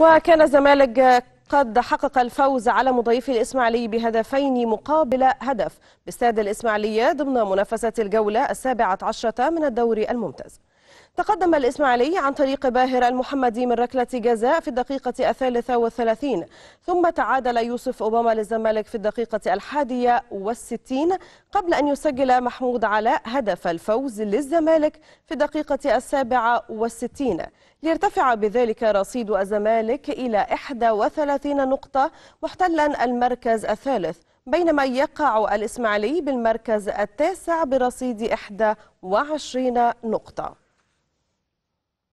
وكان الزمالك قد حقق الفوز على مضيفي الإسماعيلي بهدفين مقابل هدف باستاد الإسماعيلية ضمن منافسة الجولة السابعة عشرة من الدوري الممتاز تقدم الإسماعيلي عن طريق باهر المحمدي من ركلة جزاء في الدقيقة الثالثة والثلاثين ثم تعادل يوسف أوباما للزمالك في الدقيقة الحادية والستين قبل أن يسجل محمود علاء هدف الفوز للزمالك في الدقيقة السابعة والستين ليرتفع بذلك رصيد الزمالك إلى 31 نقطة محتلا المركز الثالث بينما يقع الإسماعيلي بالمركز التاسع برصيد 21 نقطة